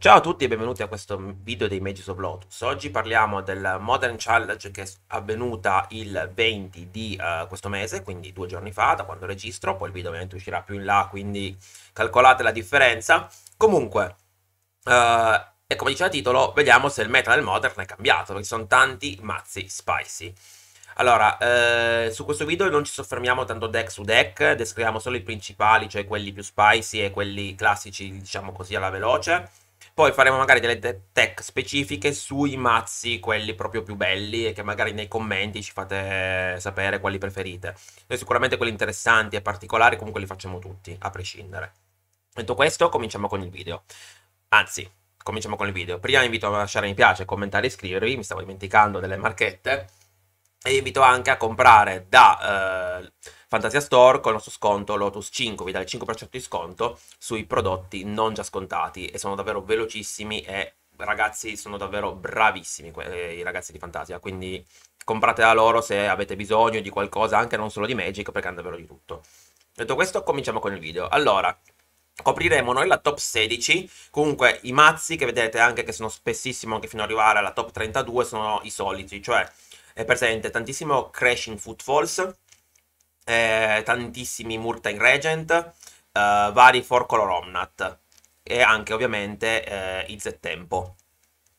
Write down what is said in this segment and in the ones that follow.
Ciao a tutti e benvenuti a questo video dei Mages of Lotus. Oggi parliamo del Modern Challenge che è avvenuta il 20 di uh, questo mese, quindi due giorni fa da quando registro, poi il video ovviamente uscirà più in là, quindi calcolate la differenza. Comunque, uh, e come dice il titolo, vediamo se il meta del Modern è cambiato, perché sono tanti mazzi spicy. Allora, eh, su questo video non ci soffermiamo tanto deck su deck, descriviamo solo i principali, cioè quelli più spicy e quelli classici, diciamo così, alla veloce. Poi faremo magari delle tech specifiche sui mazzi, quelli proprio più belli, e che magari nei commenti ci fate sapere quali preferite. Noi sicuramente quelli interessanti e particolari comunque li facciamo tutti, a prescindere. Detto questo, cominciamo con il video. Anzi, cominciamo con il video. Prima vi invito a lasciare mi piace, commentare e iscrivervi, mi stavo dimenticando delle marchette. E vi invito anche a comprare da... Eh, Fantasia Store con il nostro sconto Lotus 5 vi dà il 5% di sconto sui prodotti non già scontati e sono davvero velocissimi e ragazzi sono davvero bravissimi que- eh, i ragazzi di Fantasia, quindi comprate da loro se avete bisogno di qualcosa, anche non solo di Magic perché hanno davvero di tutto. Detto questo, cominciamo con il video. Allora, Copriremo noi la top 16, comunque i mazzi che vedete anche che sono spessissimo anche fino ad arrivare alla top 32 sono i soliti, cioè è presente tantissimo Crashing Footfalls, eh, tantissimi Murtain Regent, eh, vari For Color Omnat e anche ovviamente eh, il Z-Tempo.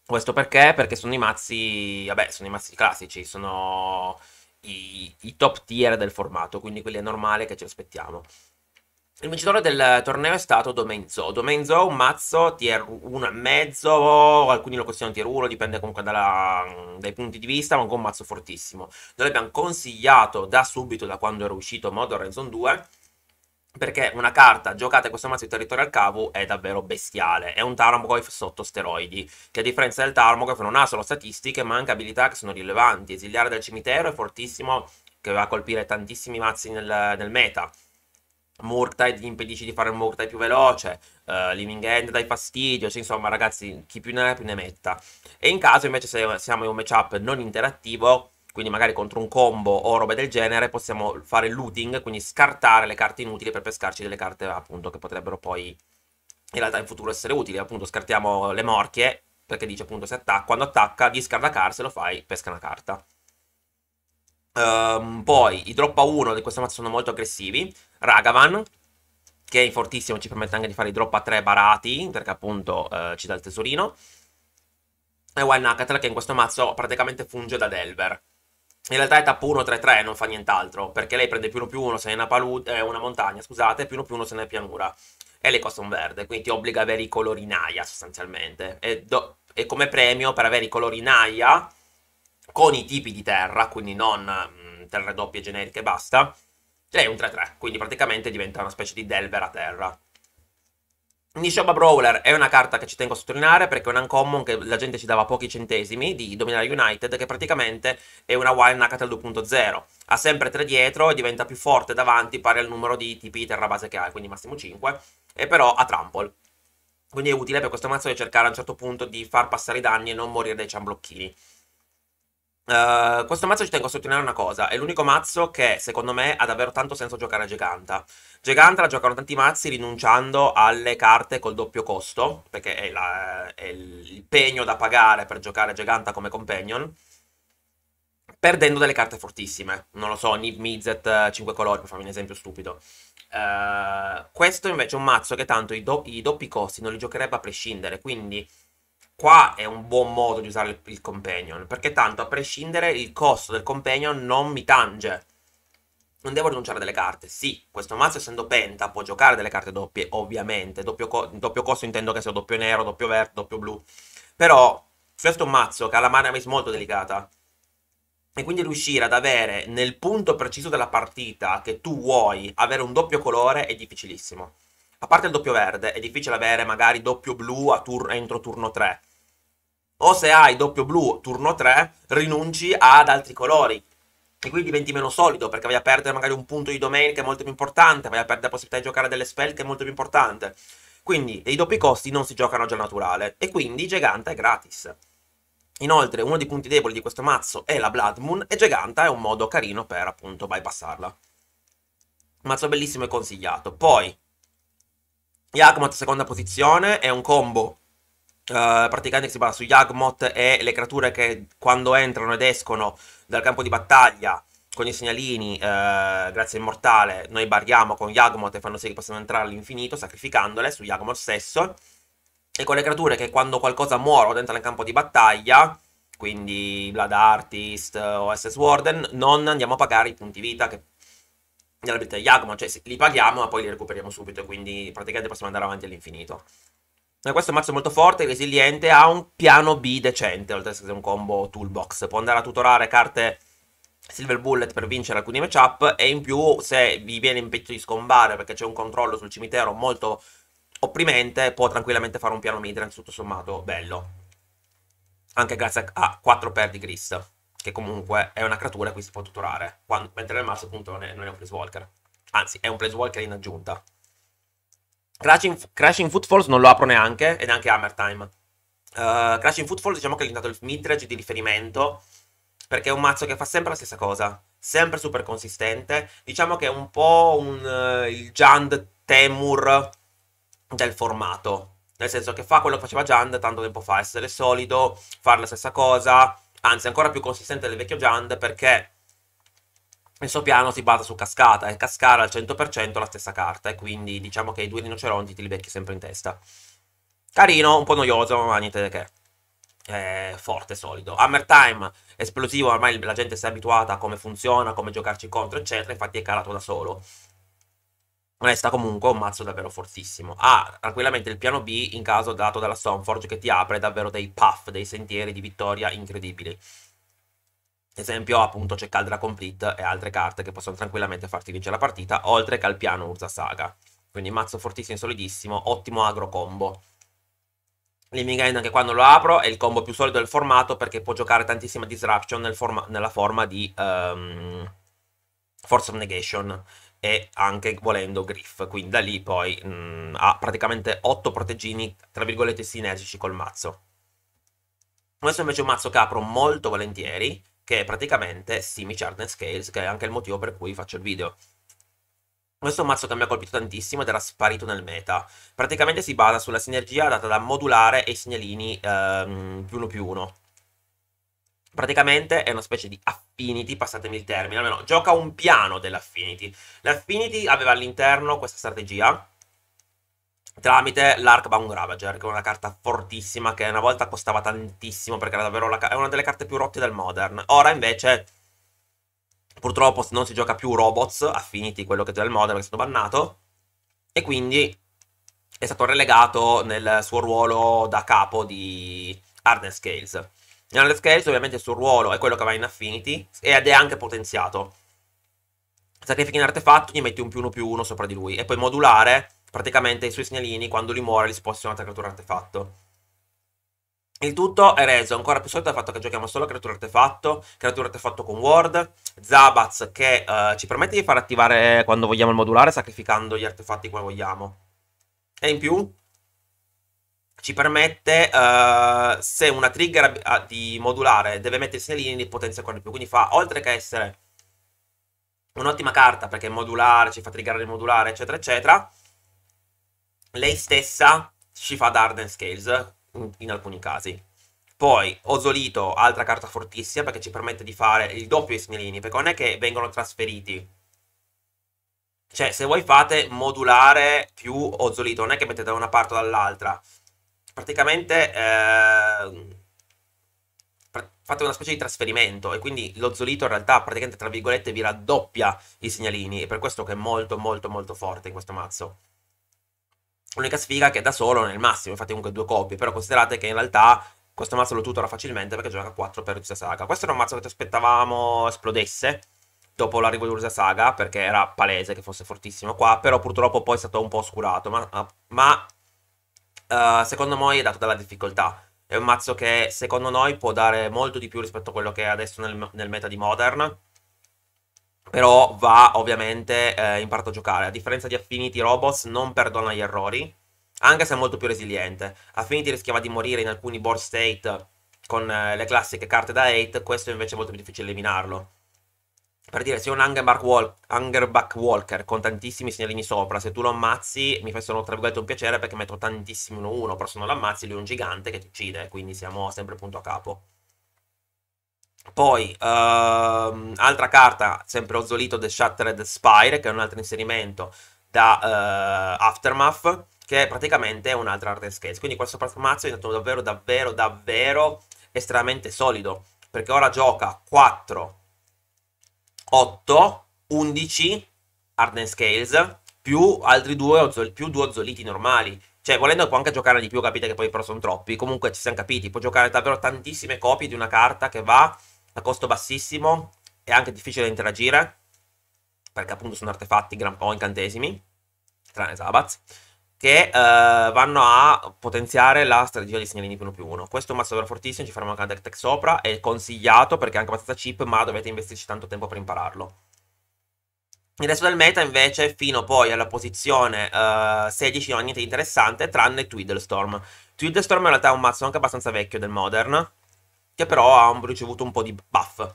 Questo perché? Perché sono i mazzi, vabbè, sono i mazzi classici, sono i, i top tier del formato, quindi quelli è normale che ci aspettiamo. Il vincitore del torneo è stato Domenzo. Domenzo, è un mazzo tier 1 e mezzo, alcuni lo considerano tier 1, dipende comunque dalla, dai punti di vista, ma comunque un mazzo fortissimo. Noi l'abbiamo consigliato da subito, da quando era uscito Modern Horizon 2, perché una carta giocata in questo mazzo di territorio al cavo è davvero bestiale. È un Tarmogoyf sotto steroidi, che a differenza del Tarmogoyf non ha solo statistiche, ma anche abilità che sono rilevanti. Esiliare dal cimitero è fortissimo, che va a colpire tantissimi mazzi nel, nel meta Murktide gli impedisci di fare un Murktide più veloce, uh, eh, Living End dai fastidio, cioè, insomma ragazzi chi più ne ha più ne metta. E in caso invece se siamo in un matchup non interattivo, quindi magari contro un combo o roba del genere, possiamo fare looting, quindi scartare le carte inutili per pescarci delle carte appunto che potrebbero poi in realtà in futuro essere utili, appunto scartiamo le morchie, perché dice appunto se attacca, quando attacca discarda carte, se lo fai pesca una carta. Um, poi i drop a 1 di questa mazza sono molto aggressivi. Ragavan, che è fortissimo, ci permette anche di fare i drop a 3 barati, perché appunto uh, ci dà il tesorino. E Wild Nakatl, che in questo mazzo praticamente funge da Delver. In realtà è tap 1, 3, 3, non fa nient'altro, perché lei prende più 1, più 1 se è una, palude, eh, una montagna, scusate, più 1, più 1 se è pianura. E le costa un verde, quindi ti obbliga ad avere i colorinaia sostanzialmente. E, do, e come premio per avere i colori in aia con i tipi di terra, quindi non mh, mm, terre doppie generiche e basta, lei è un 3-3, quindi praticamente diventa una specie di Delver a terra. Nishoba Brawler è una carta che ci tengo a sottolineare perché è un uncommon che la gente ci dava pochi centesimi di Dominare United che praticamente è una Wild Nakatel 2.0 ha sempre 3 dietro e diventa più forte davanti pari al numero di tipi di terra base che ha quindi massimo 5 e però ha Trample quindi è utile per questo mazzo di cercare a un certo punto di far passare i danni e non morire dai ciambocchini eh, questo mazzo ci tengo a sottolineare una cosa, è l'unico mazzo che secondo me ha davvero tanto senso giocare a Giganta. Giganta la giocano tanti mazzi rinunciando alle carte col doppio costo, perché è, la, è il pegno da pagare per giocare a Giganta come companion, perdendo delle carte fortissime, non lo so, Nib Mizzet 5 eh, colori per farvi un esempio stupido. Uh, questo invece è un mazzo che tanto i, do i doppi costi non li giocherebbe a prescindere, quindi Qua è un buon modo di usare il, il companion, perché tanto a prescindere il costo del companion non mi tange. Non devo rinunciare delle carte. Sì, questo mazzo essendo penta può giocare delle carte doppie, ovviamente. Doppio, co doppio costo intendo che sia doppio nero, doppio verde, doppio blu. Però questo è un mazzo che ha la mana mace molto delicata. E quindi riuscire ad avere nel punto preciso della partita che tu vuoi avere un doppio colore è difficilissimo. A parte il doppio verde, è difficile avere magari doppio blu tur entro turno 3 o se hai doppio blu turno 3 rinunci ad altri colori e quindi diventi meno solido perché vai a perdere magari un punto di domain che è molto più importante, vai a perdere la possibilità di giocare delle spell che è molto più importante. Quindi i doppi costi non si giocano già naturale e quindi Giganta è gratis. Inoltre uno dei punti deboli di questo mazzo è la Blood Moon e Giganta è un modo carino per appunto bypassarla. Mazzo bellissimo e consigliato. Poi Yakumat seconda posizione è un combo eh, praticamente si parla su Yagmoth e le creature che quando entrano ed escono dal campo di battaglia con i segnalini, uh, grazie a Immortale, noi barriamo con Yagmoth e fanno sì che possano entrare all'infinito sacrificandole su Yagmoth stesso. E con le creature che quando qualcosa muore o entra nel campo di battaglia, quindi Blood Artist o SS Warden, non andiamo a pagare i punti vita che dell'abilità di Yagmoth, cioè li paghiamo ma poi li recuperiamo subito, quindi praticamente possiamo andare avanti all'infinito. Eh, questo è un mazzo molto forte, resiliente, ha un piano B decente, oltre a essere un combo toolbox. Può andare a tutorare carte Silver Bullet per vincere alcuni matchup e in più se vi viene impedito di scombare perché c'è un controllo sul cimitero molto opprimente, può tranquillamente fare un piano midrange tutto sommato bello. Anche grazie a 4 per di Gris, che comunque è una creatura a cui si può tutorare, quando, mentre nel mazzo appunto non è, non è un Planeswalker. Anzi, è un Planeswalker in aggiunta. Crashing, Crashing Footfalls non lo apro neanche, e neanche Hammertime. Uh, Crashing Footfalls diciamo che è diventato il midrange di riferimento, perché è un mazzo che fa sempre la stessa cosa, sempre super consistente. Diciamo che è un po' un, uh, il Jand Temur del formato. Nel senso che fa quello che faceva Jand tanto tempo fa, essere solido, fare la stessa cosa, anzi ancora più consistente del vecchio Jand perché il suo piano si basa su cascata e cascare al 100% la stessa carta e quindi diciamo che i due rinoceronti ti li becchi sempre in testa. Carino, un po' noioso, ma niente di che. È forte, solido. Hammer Time, esplosivo, ormai la gente si è abituata a come funziona, come giocarci contro, eccetera, infatti è calato da solo. Resta comunque un mazzo davvero fortissimo. Ha ah, tranquillamente il piano B in caso dato dalla Stoneforge che ti apre davvero dei puff, dei sentieri di vittoria incredibili. Esempio appunto c'è Caldra Complete e altre carte che possono tranquillamente farti vincere la partita, oltre che al piano Urza Saga. Quindi mazzo fortissimo e solidissimo, ottimo agro combo. L'Imigain anche quando lo apro è il combo più solido del formato perché può giocare tantissima disruption nel forma nella forma di um, Force of Negation e anche volendo Griff. Quindi da lì poi mh, mm, ha praticamente 8 proteggini, tra virgolette, sinergici col mazzo. Questo invece è un mazzo che apro molto volentieri che è praticamente Simi Chart and Scales, che è anche il motivo per cui faccio il video. Questo è un mazzo che mi ha colpito tantissimo ed era sparito nel meta. Praticamente si basa sulla sinergia data da modulare e i segnalini ehm, più uno più uno. Praticamente è una specie di affinity, passatemi il termine, almeno gioca un piano dell'affinity. L'affinity aveva all'interno questa strategia tramite l'Arkbound Ravager, che è una carta fortissima che una volta costava tantissimo perché era davvero la, è una delle carte più rotte del Modern. Ora invece purtroppo non si gioca più Robots, Affinity, quello che c'è del Modern, che è stato bannato, e quindi è stato relegato nel suo ruolo da capo di Arden Scales. Arden Scales ovviamente il suo ruolo è quello che va in Affinity ed è anche potenziato. Sacrifichi un artefatto, gli metti un più uno più uno sopra di lui e poi modulare praticamente i suoi segnalini quando li muore li spostano un'altra creatura artefatto. Il tutto è reso ancora più solido dal fatto che giochiamo solo creatura artefatto, creatura artefatto con Ward, Zabaz che uh, ci permette di far attivare quando vogliamo il modulare sacrificando gli artefatti come vogliamo. E in più ci permette, uh, se una trigger ah, di modulare deve mettere i segnalini, di potenzia ancora di più. Quindi fa, oltre che essere un'ottima carta perché modulare, ci fa triggerare il modulare, eccetera, eccetera, lei stessa ci fa Darden Scales in alcuni casi. Poi Osolito, altra carta fortissima perché ci permette di fare il doppio Ismilini, perché non è che vengono trasferiti. Cioè, se voi fate modulare più Osolito, non è che mettete da una parte o dall'altra. Praticamente eh, fate una specie di trasferimento e quindi l'Osolito in realtà praticamente tra virgolette vi raddoppia i segnalini e per questo che è molto molto molto forte in questo mazzo. L'unica sfiga che da solo nel massimo, infatti comunque due copie, però considerate che in realtà questo mazzo lo tutora facilmente perché gioca 4 per Ursa Saga. Questo era un mazzo che ti aspettavamo esplodesse dopo l'arrivo di Ursa Saga, perché era palese che fosse fortissimo qua, però purtroppo poi è stato un po' oscurato, ma, ah, ma uh, secondo noi è dato dalla difficoltà. È un mazzo che secondo noi può dare molto di più rispetto a quello che è adesso nel, nel meta di Modern, però va ovviamente eh, in a giocare. A differenza di Affinity, Robots non perdona gli errori, anche se è molto più resiliente. Affinity rischiava di morire in alcuni board state con eh, le classiche carte da 8, questo invece è molto più difficile eliminarlo. Per dire, se un Hungerback, walk, Hungerback Walker con tantissimi segnalini sopra, se tu lo ammazzi mi fai solo tra virgolette un piacere perché metto tantissimi 1-1, però se non lo ammazzi lui è un gigante che ti uccide, quindi siamo sempre punto a capo. Poi, ehm, altra carta, sempre Ozzolito The Shattered Spire, che è un altro inserimento da eh, Aftermath, che è praticamente è un'altra Arden Scales. Quindi questo mazzo è diventato davvero, davvero, davvero estremamente solido, perché ora gioca 4, 8, 11 Arden Scales, più altri due, ozzol- più due ozzoliti normali. Cioè, volendo può anche giocare di più, capite che poi però sono troppi. Comunque ci siamo capiti, può giocare davvero tantissime copie di una carta che va a costo bassissimo è anche difficile da interagire perché appunto sono artefatti gran o incantesimi tranne Sabat che eh, vanno a potenziare la strategia dei segnalini più 1 più 1 questo è un mazzo davvero fortissimo ci faremo anche una deck tech sopra è consigliato perché è anche abbastanza cheap ma dovete investirci tanto tempo per impararlo il resto del meta invece fino poi alla posizione uh, 16 non ha niente di interessante tranne Twiddlestorm. Twiddlestorm in realtà è un mazzo anche abbastanza vecchio del Modern che però ha ricevuto un po' di buff.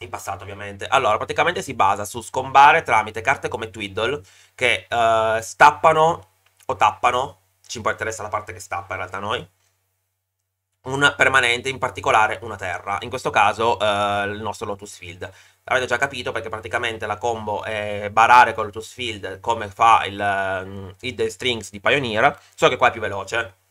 In passato, ovviamente. Allora, praticamente si basa su scombare tramite carte come Twiddle, che uh, stappano o tappano, ci interessa la parte che stappa in realtà noi, un permanente, in particolare una terra, in questo caso eh, il nostro Lotus Field. Avete già capito perché praticamente la combo è barare con Lotus Field come fa il um, mm, Hidden Strings di Pioneer, solo che qua è più veloce,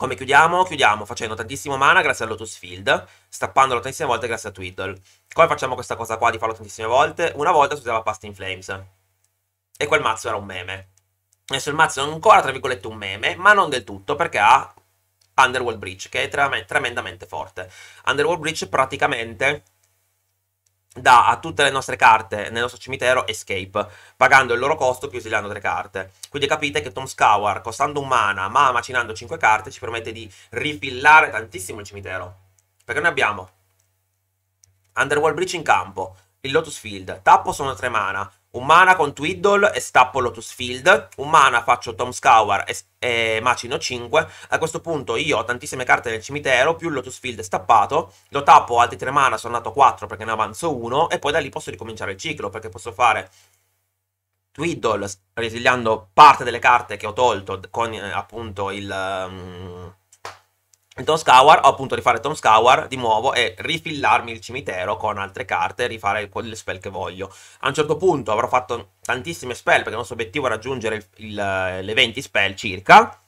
come chiudiamo? Chiudiamo facendo tantissimo mana grazie al Lotus Field, stappandolo tantissime volte grazie a Twiddle. Come facciamo questa cosa qua di farlo tantissime volte? Una volta si usava Past in Flames. E quel mazzo era un meme. Adesso il mazzo è ancora, tra virgolette, un meme, ma non del tutto, perché ha Underworld Breach, che è tremendamente forte. Underworld Breach praticamente dà a tutte le nostre carte nel nostro cimitero escape, pagando il loro costo più esiliando tre carte. Quindi capite che Tom Scour, costando un mana, ma macinando 5 carte, ci permette di ripillare tantissimo il cimitero. Perché noi abbiamo Underworld Breach in campo, il Lotus Field, tappo sono 3 mana, un mana con Twiddle e stappo Lotus Field. Un mana faccio Tom Scour e, e macino 5. A questo punto io ho tantissime carte nel cimitero, più il Lotus Field stappato. Lo tappo, altri 3 mana, sono andato 4 perché ne avanzo 1. E poi da lì posso ricominciare il ciclo perché posso fare Twiddle, resiliando parte delle carte che ho tolto con eh, appunto il... Um, Tom Scour, ho appunto rifare Tom Scour di nuovo e rifillarmi il cimitero con altre carte e rifare quelle spell che voglio. A un certo punto avrò fatto tantissime spell perché il nostro obiettivo è raggiungere il, il, eh, le 20 spell circa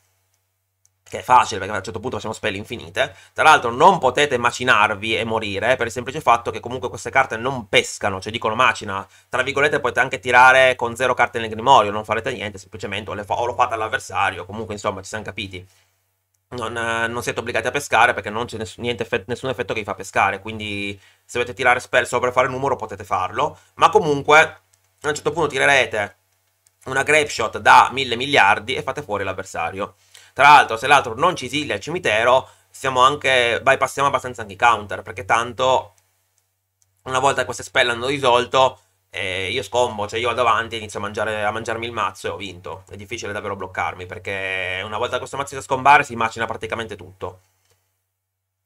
che è facile perché a un certo punto facciamo spell infinite. Tra l'altro non potete macinarvi e morire per il semplice fatto che comunque queste carte non pescano, cioè dicono macina. Tra virgolette potete anche tirare con zero carte nel grimorio, non farete niente, semplicemente o, fa o lo fate all'avversario, comunque insomma ci siamo capiti non, non, siete obbligati a pescare perché non c'è ness- effetto, nessun effetto che vi fa pescare. Quindi, se volete tirare spell solo per fare il numero, potete farlo. Ma comunque, a un certo punto tirerete una grape shot da mille miliardi e fate fuori l'avversario. Tra l'altro, se l'altro non ci esilia al cimitero, anche, bypassiamo abbastanza anche i counter perché tanto. Una volta queste spell hanno risolto, eh, io scombo, cioè io vado avanti, inizio a, mangiare, a, mangiarmi il mazzo e ho vinto. È difficile davvero bloccarmi perché una volta che questo mazzo inizia a scombare si macina praticamente tutto.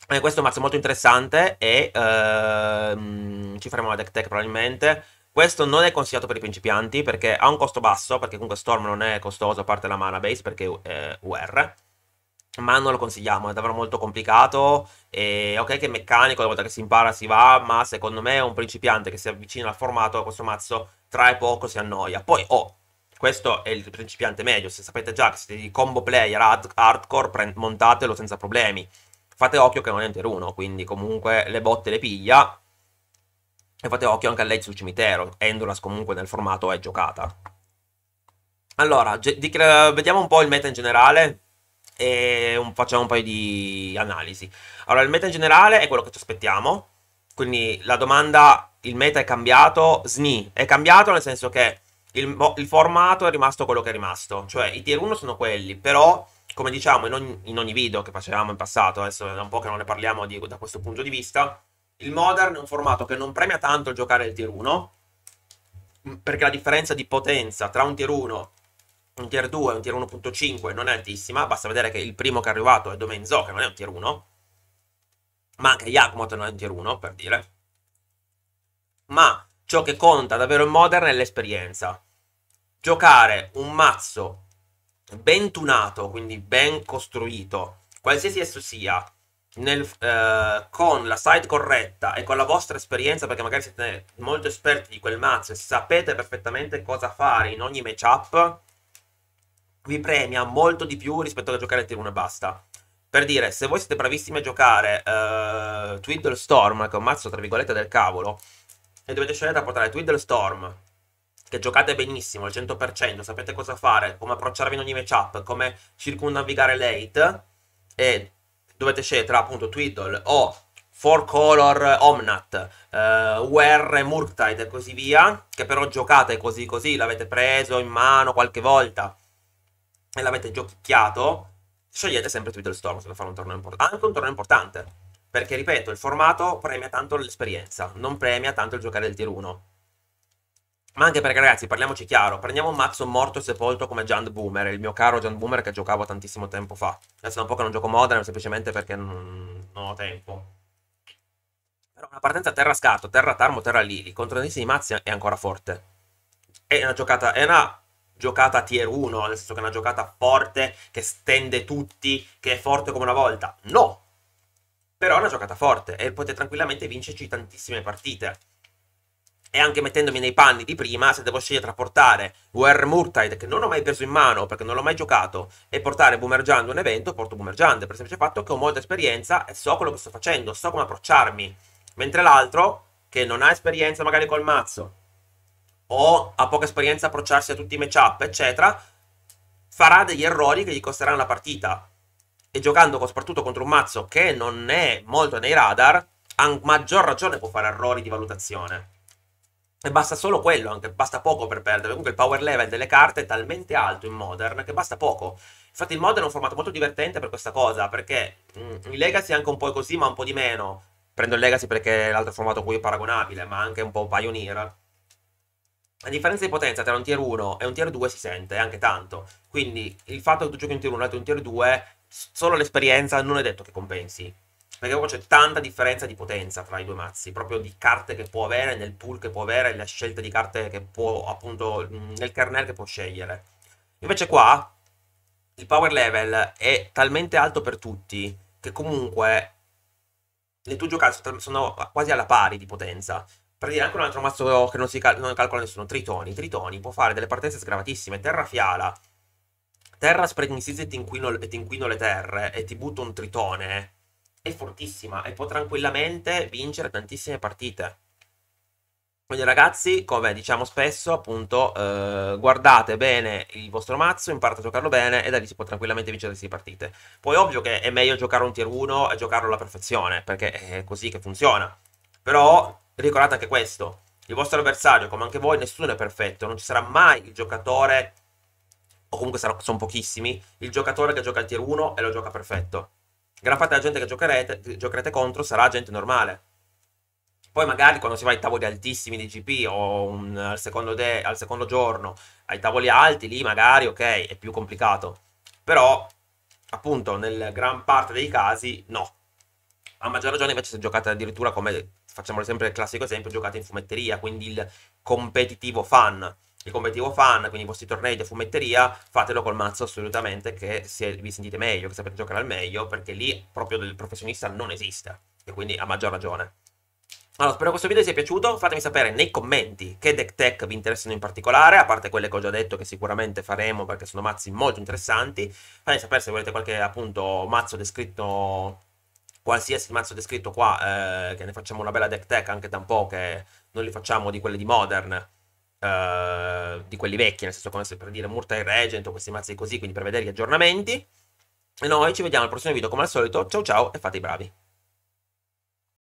Eh, questo è un mazzo molto interessante e ehm, ci faremo la deck tech probabilmente. Questo non è consigliato per i principianti perché ha un costo basso, perché comunque Storm non è costoso a parte la mana base perché è eh, UR ma non lo consigliamo, è davvero molto complicato. E, ok che è meccanico, una volta che si impara si va, ma secondo me un principiante che si avvicina al formato, a questo mazzo trae poco, si annoia. Poi, oh, questo è il principiante meglio. se sapete già che siete di combo player hard, hardcore, pre- montatelo senza problemi. Fate occhio che non è un teruno, quindi comunque le botte le piglia. E fate occhio anche a lei sul cimitero, Enduras comunque nel formato è giocata. Allora, ge- eh, vediamo un po' il meta in generale e un, facciamo un paio di analisi. Allora, il meta in generale è quello che ci aspettiamo, quindi la domanda, il meta è cambiato, SNI è cambiato nel senso che il, il formato è rimasto quello che è rimasto, cioè i tier 1 sono quelli, però come diciamo in ogni, in ogni video che facevamo in passato, adesso è da un po' che non ne parliamo di, da questo punto di vista, il Modern è un formato che non premia tanto il giocare il tier 1, perché la differenza di potenza tra un tier 1 un tier 2, un tier 1.5 non è altissima, basta vedere che il primo che è arrivato è Domenzo, che non è un tier 1, ma anche Yakmot non è un tier 1, per dire. Ma ciò che conta davvero in Modern è l'esperienza. Giocare un mazzo ben tunato, quindi ben costruito, qualsiasi esso sia, nel, eh, con la side corretta e con la vostra esperienza, perché magari siete molto esperti di quel mazzo e sapete perfettamente cosa fare in ogni matchup, vi premia molto di più rispetto a giocare a 1 e basta. Per dire, se voi siete bravissimi a giocare uh, eh, Twiddle Storm, che è un mazzo tra virgolette del cavolo, e dovete scegliere da portare Twiddle Storm, che giocate benissimo al 100%, sapete cosa fare, come approcciarvi in ogni matchup, come circumnavigare late, e dovete scegliere tra appunto Twiddle o 4 Color Omnat, uh, eh, Were Murktide e così via, che però giocate così così, l'avete preso in mano qualche volta e l'avete giochicchiato, scegliete sempre Storm se da fare un torneo importante, anche un torneo importante, perché ripeto, il formato premia tanto l'esperienza, non premia tanto il giocare del tier 1. Ma anche perché ragazzi, parliamoci chiaro, prendiamo un mazzo morto e sepolto come Jand Boomer, il mio caro Jand Boomer che giocavo tantissimo tempo fa. Adesso da un po' che non gioco Modern, semplicemente perché non, non ho tempo. Però una partenza terra scatto, terra tarmo, terra lili, contro tantissimi mazzi è ancora forte. È una giocata, è una giocata tier 1, nel senso che è una giocata forte, che stende tutti, che è forte come una volta. No! Però è una giocata forte e potete tranquillamente vincerci tantissime partite. E anche mettendomi nei panni di prima, se devo scegliere tra portare War Murtide, che non ho mai preso in mano perché non l'ho mai giocato, e portare Boomerjand a un evento, porto Boomerjand, per il semplice fatto che ho molta esperienza e so quello che sto facendo, so come approcciarmi. Mentre l'altro, che non ha esperienza magari col mazzo, o ha poca esperienza a approcciarsi a tutti i matchup, eccetera, farà degli errori che gli costeranno la partita. E giocando soprattutto contro un mazzo che non è molto nei radar, a maggior ragione può fare errori di valutazione. E basta solo quello, anche basta poco per perdere. Comunque il power level delle carte è talmente alto in Modern che basta poco. Infatti il Modern è un formato molto divertente per questa cosa, perché mm, in Legacy è anche un po' così, ma un po' di meno. Prendo il Legacy perché è l'altro formato a cui è paragonabile, ma anche un po' Pioneer la differenza di potenza tra un tier 1 e un tier 2 si sente anche tanto. Quindi il fatto che tu giochi un tier 1 e un tier 2, solo l'esperienza non è detto che compensi. Perché proprio c'è tanta differenza di potenza tra i due mazzi, proprio di carte che può avere, nel pool che può avere, la scelta di carte che può, appunto, nel kernel che può scegliere. Invece qua il power level è talmente alto per tutti che comunque le tue giocate sono quasi alla pari di potenza. Per dire anche un altro mazzo che non, si cal- non calcola nessuno, Tritoni. Tritoni può fare delle partenze sgravatissime, terra fiala, terra spreginsisi e ti inquino, e ti inquino le terre e ti butto un tritone. È fortissima e può tranquillamente vincere tantissime partite. Quindi ragazzi, come diciamo spesso, appunto, eh, guardate bene il vostro mazzo, imparate a giocarlo bene e da lì si può tranquillamente vincere queste partite. Poi ovvio che è meglio giocare un tier 1 e giocarlo alla perfezione, perché è così che funziona. Però Ricordate anche questo, il vostro avversario, come anche voi, nessuno è perfetto, non ci sarà mai il giocatore, o comunque sarà, sono pochissimi, il giocatore che gioca al tier 1 e lo gioca perfetto. Gran parte della gente che giocherete, giocherete contro sarà gente normale. Poi magari quando si va ai tavoli altissimi di GP o un, al, secondo de, al secondo giorno, ai tavoli alti, lì magari, ok, è più complicato. Però, appunto, nel gran parte dei casi, no. A maggior ragione invece se giocate addirittura come facciamo sempre il classico esempio, giocate in fumetteria, quindi il competitivo fan. Il competitivo fan, quindi i vostri tornei di fumetteria, fatelo col mazzo assolutamente che se vi sentite meglio, che sapete giocare al meglio, perché lì proprio del professionista non esiste, e quindi a maggior ragione. Allora, spero questo video vi sia piaciuto, fatemi sapere nei commenti che deck tech vi interessano in particolare, a parte quelle che ho già detto che sicuramente faremo perché sono mazzi molto interessanti, fatemi sapere se volete qualche appunto mazzo descritto qualsiasi mazzo descritto qua, eh, che ne facciamo una bella deck tech anche da un po', che non li facciamo di quelli di Modern, eh, di quelli vecchi, nel senso come se per dire Murtai Regent o questi mazzi così, quindi per vedere gli aggiornamenti. E noi ci vediamo al prossimo video come al solito, ciao ciao e fate i bravi.